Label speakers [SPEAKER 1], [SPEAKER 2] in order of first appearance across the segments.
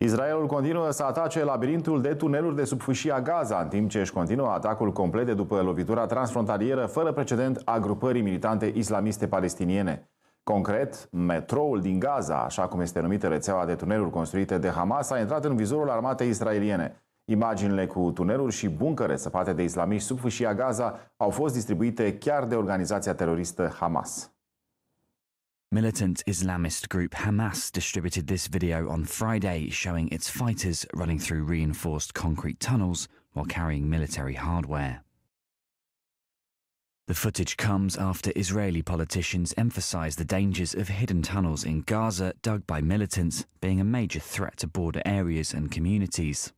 [SPEAKER 1] Israelul continuă să atace labirintul de tuneluri de sub fâșia Gaza, în timp ce își continuă atacul complet de după lovitura transfrontalieră fără precedent a grupării militante islamiste palestiniene. Concret, metroul din Gaza, așa cum este numită rețeaua de tuneluri construite de Hamas, a intrat în vizorul armatei israeliene. Imaginile cu tuneluri și buncăre săpate de islamiști sub fâșia Gaza au fost distribuite chiar de organizația teroristă Hamas.
[SPEAKER 2] Militant Islamist group Hamas distributed this video on Friday showing its fighters running through reinforced concrete tunnels while carrying military hardware. The footage comes after Israeli politicians emphasized the dangers of hidden tunnels in Gaza dug by militants being a major threat to border areas and communities.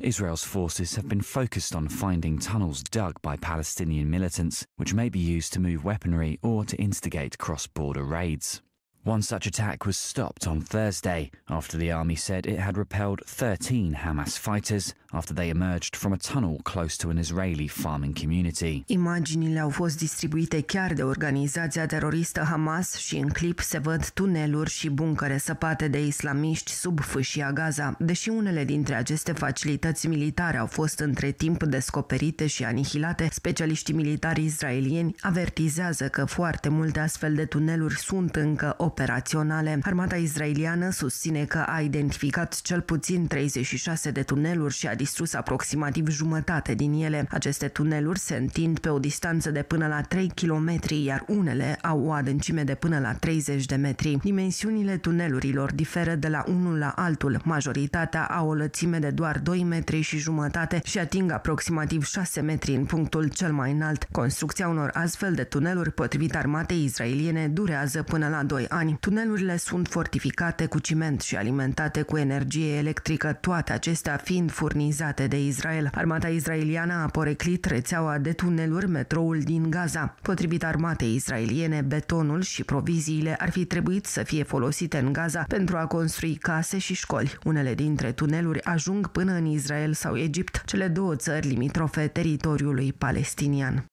[SPEAKER 2] Israel's forces have been focused on finding tunnels dug by Palestinian militants, which may be used to move weaponry or to instigate cross border raids. One such attack was stopped on Thursday after the army said it had repelled 13 Hamas fighters after they emerged from a tunnel close to an Israeli farming community.
[SPEAKER 3] Imaginile au fost distribuite chiar de organizația teroristă Hamas și în clip se văd tuneluri și buncăre săpate de islamiști sub fâșia Gaza. Deși unele dintre aceste facilități militare au fost între timp descoperite și anihilate, specialiștii militari israelieni avertizează că foarte multe astfel de tuneluri sunt încă operaționale. Armata israeliană susține că a identificat cel puțin 36 de tuneluri și a distrus aproximativ jumătate din ele. Aceste tuneluri se întind pe o distanță de până la 3 km, iar unele au o adâncime de până la 30 de metri. Dimensiunile tunelurilor diferă de la unul la altul. Majoritatea au o lățime de doar 2 metri și jumătate și ating aproximativ 6 metri în punctul cel mai înalt. Construcția unor astfel de tuneluri, potrivit armatei israeliene, durează până la 2 ani ani. Tunelurile sunt fortificate cu ciment și alimentate cu energie electrică, toate acestea fiind furnizate de Israel. Armata israeliană a poreclit rețeaua de tuneluri metroul din Gaza. Potrivit armatei israeliene, betonul și proviziile ar fi trebuit să fie folosite în Gaza pentru a construi case și școli. Unele dintre tuneluri ajung până în Israel sau Egipt, cele două țări limitrofe teritoriului palestinian.